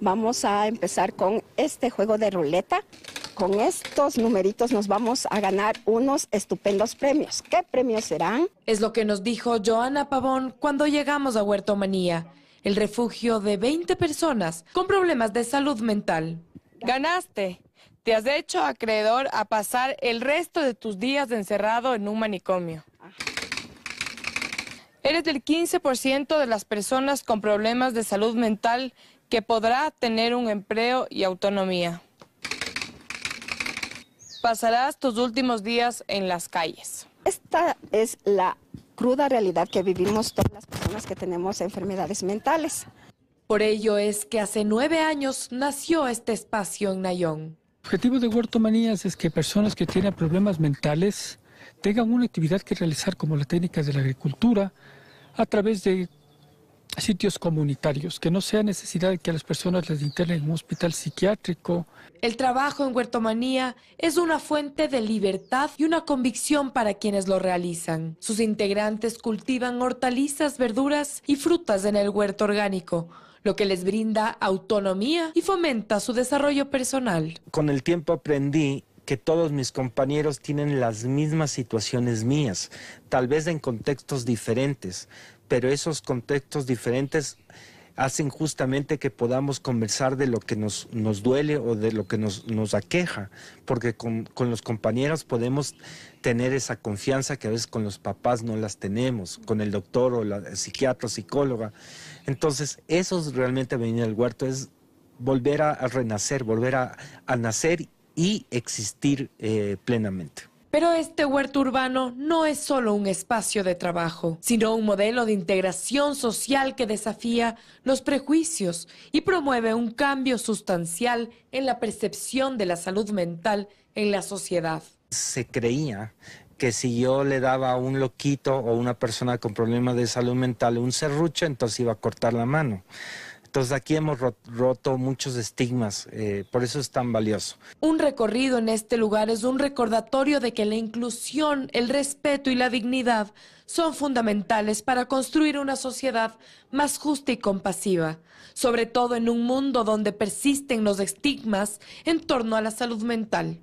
Vamos a empezar con este juego de ruleta. Con estos numeritos nos vamos a ganar unos estupendos premios. ¿Qué premios serán? Es lo que nos dijo Joana Pavón cuando llegamos a Huertomanía, el refugio de 20 personas con problemas de salud mental. Ganaste. Te has hecho acreedor a pasar el resto de tus días encerrado en un manicomio. Eres del 15% de las personas con problemas de salud mental que podrá tener un empleo y autonomía. Pasarás tus últimos días en las calles. Esta es la cruda realidad que vivimos todas las personas que tenemos enfermedades mentales. Por ello es que hace nueve años nació este espacio en Nayón. El objetivo de Huerto Manías es que personas que tienen problemas mentales tengan una actividad que realizar como la técnica de la agricultura a través de sitios comunitarios, que no sea necesidad de que a las personas les internen en un hospital psiquiátrico. El trabajo en huertomanía es una fuente de libertad y una convicción para quienes lo realizan. Sus integrantes cultivan hortalizas, verduras y frutas en el huerto orgánico lo que les brinda autonomía y fomenta su desarrollo personal. Con el tiempo aprendí que todos mis compañeros tienen las mismas situaciones mías, tal vez en contextos diferentes, pero esos contextos diferentes hacen justamente que podamos conversar de lo que nos, duele o de lo que nos, aqueja, porque con, los compañeros podemos tener esa confianza que a veces con los papás no las tenemos, con el doctor o la el psiquiatra o psicóloga. Entonces, eso es realmente venir al huerto, es volver a, renacer, volver a nacer y existir eh, plenamente. Pero este huerto urbano no es solo un espacio de trabajo, sino un modelo de integración social que desafía los prejuicios y promueve un cambio sustancial en la percepción de la salud mental en la sociedad. Se creía que si yo le daba a un loquito o una persona con problemas de salud mental un serrucho, entonces iba a cortar la mano. Entonces aquí hemos roto muchos estigmas, eh, por eso es tan valioso. Un recorrido en este lugar es un recordatorio de que la inclusión, el respeto y la dignidad son fundamentales para construir una sociedad más justa y compasiva, sobre todo en un mundo donde persisten los estigmas en torno a la salud mental.